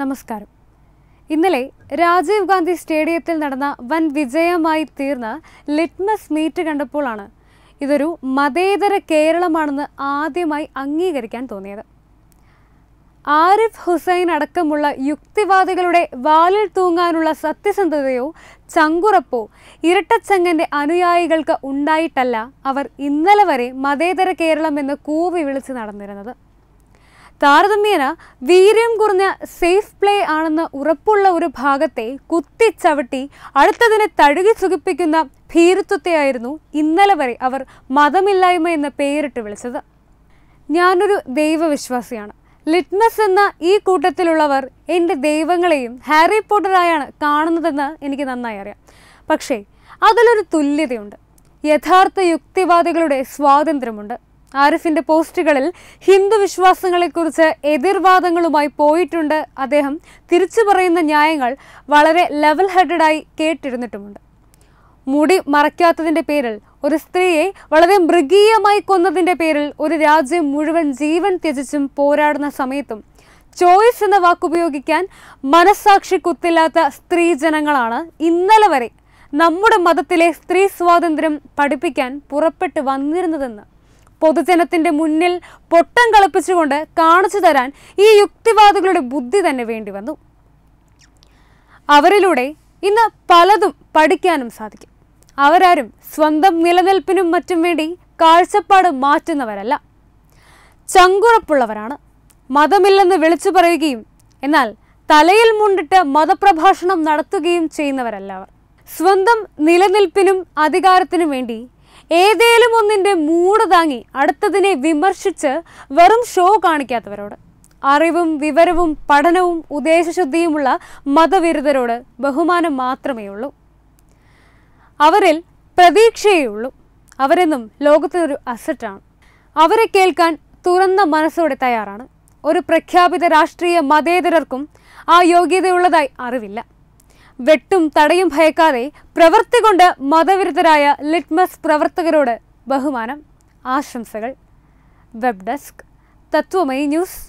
നമസ്കാരം ഇന്നലെ രാജീവ് ഗാന്ധി സ്റ്റേഡിയത്തിൽ നടന്ന വൻ വിജയമായി തീർന്ന ലിറ്റ്മസ് മീറ്റ് കണ്ടപ്പോഴാണ് ഇതൊരു മതേതര കേരളമാണെന്ന് ആദ്യമായി അംഗീകരിക്കാൻ തോന്നിയത് ആരിഫ് ഹുസൈൻ അടക്കമുള്ള യുക്തിവാദികളുടെ വാലിൽ തൂങ്ങാനുള്ള സത്യസന്ധതയോ ചങ്കുറപ്പോ ഇരട്ടച്ചങ്ങൻ്റെ അനുയായികൾക്ക് ഉണ്ടായിട്ടല്ല അവർ ഇന്നലെ വരെ മതേതര കേരളം എന്ന് കൂവി വിളിച്ച് നടന്നിരുന്നത് താരതമ്യേന വീര്യം കുറഞ്ഞ സേഫ് പ്ലേ ആണെന്ന് ഉറപ്പുള്ള ഒരു ഭാഗത്തെ കുത്തിച്ചവിട്ടി അടുത്തതിനെ തഴുകി സുഖിപ്പിക്കുന്ന ഭീരുത്വത്തെയായിരുന്നു ഇന്നലെ വരെ അവർ മതമില്ലായ്മ എന്ന പേരിട്ട് വിളിച്ചത് ഞാനൊരു ദൈവവിശ്വാസിയാണ് ലിറ്റ്മസ് എന്ന ഈ കൂട്ടത്തിലുള്ളവർ എൻ്റെ ദൈവങ്ങളെയും ഹാരി പോട്ടറായാണ് കാണുന്നതെന്ന് എനിക്ക് നന്നായി അറിയാം പക്ഷേ അതിലൊരു തുല്യതയുണ്ട് യഥാർത്ഥ യുക്തിവാദികളുടെ സ്വാതന്ത്ര്യമുണ്ട് ആരിഫിന്റെ പോസ്റ്റുകളിൽ ഹിന്ദു വിശ്വാസങ്ങളെക്കുറിച്ച് എതിർവാദങ്ങളുമായി പോയിട്ടുണ്ട് അദ്ദേഹം തിരിച്ചു പറയുന്ന ന്യായങ്ങൾ വളരെ ലെവൽ ഹെഡഡായി കേട്ടിരുന്നിട്ടുമുണ്ട് മുടി മറയ്ക്കാത്തതിൻ്റെ പേരിൽ ഒരു സ്ത്രീയെ വളരെ മൃഗീയമായി കൊന്നതിൻ്റെ പേരിൽ ഒരു രാജ്യം മുഴുവൻ ജീവൻ ത്യജിച്ചും പോരാടുന്ന സമയത്തും ചോയ്സ് എന്ന വാക്കുപയോഗിക്കാൻ മനസ്സാക്ഷി കുത്തില്ലാത്ത സ്ത്രീ ജനങ്ങളാണ് ഇന്നലെ വരെ നമ്മുടെ മതത്തിലെ സ്ത്രീ സ്വാതന്ത്ര്യം പഠിപ്പിക്കാൻ പുറപ്പെട്ടു വന്നിരുന്നതെന്ന് പൊതുജനത്തിന്റെ മുന്നിൽ പൊട്ടം കളിപ്പിച്ചുകൊണ്ട് കാണിച്ചു തരാൻ ഈ യുക്തിവാദികളുടെ ബുദ്ധി തന്നെ വേണ്ടി വന്നു അവരിലൂടെ ഇന്ന് പലതും പഠിക്കാനും സാധിക്കും അവരാരും സ്വന്തം നിലനിൽപ്പിനും മറ്റും വേണ്ടി കാഴ്ചപ്പാട് മാറ്റുന്നവരല്ല ചങ്കുറപ്പുള്ളവരാണ് മതമില്ലെന്ന് വിളിച്ചു പറയുകയും എന്നാൽ തലയിൽ മുണ്ടിട്ട് മതപ്രഭാഷണം നടത്തുകയും ചെയ്യുന്നവരല്ല അവർ സ്വന്തം നിലനിൽപ്പിനും അധികാരത്തിനും വേണ്ടി ഏതേലും ഒന്നിൻ്റെ മൂട് താങ്ങി അടുത്തതിനെ വിമർശിച്ച് വെറും ഷോ കാണിക്കാത്തവരോട് അറിവും വിവരവും പഠനവും ഉദ്ദേശശുദ്ധിയുമുള്ള മതവിരുദ്ധരോട് ബഹുമാനം മാത്രമേ ഉള്ളൂ അവരിൽ പ്രതീക്ഷയേ ഉള്ളൂ അവരെന്നും ലോകത്തിനൊരു അസറ്റാണ് അവരെ കേൾക്കാൻ തുറന്ന മനസ്സോടെ തയ്യാറാണ് ഒരു പ്രഖ്യാപിത രാഷ്ട്രീയ മതേതരർക്കും ആ യോഗ്യതയുള്ളതായി അറിവില്ല വെട്ടും തടയും ഭയക്കാതെ പ്രവൃത്തി കൊണ്ട് മതവിരുദ്ധരായ ലിറ്റ്മസ് പ്രവർത്തകരോട് ബഹുമാനം ആശംസകൾ വെബ് ഡെസ്ക് തത്വമയി ന്യൂസ്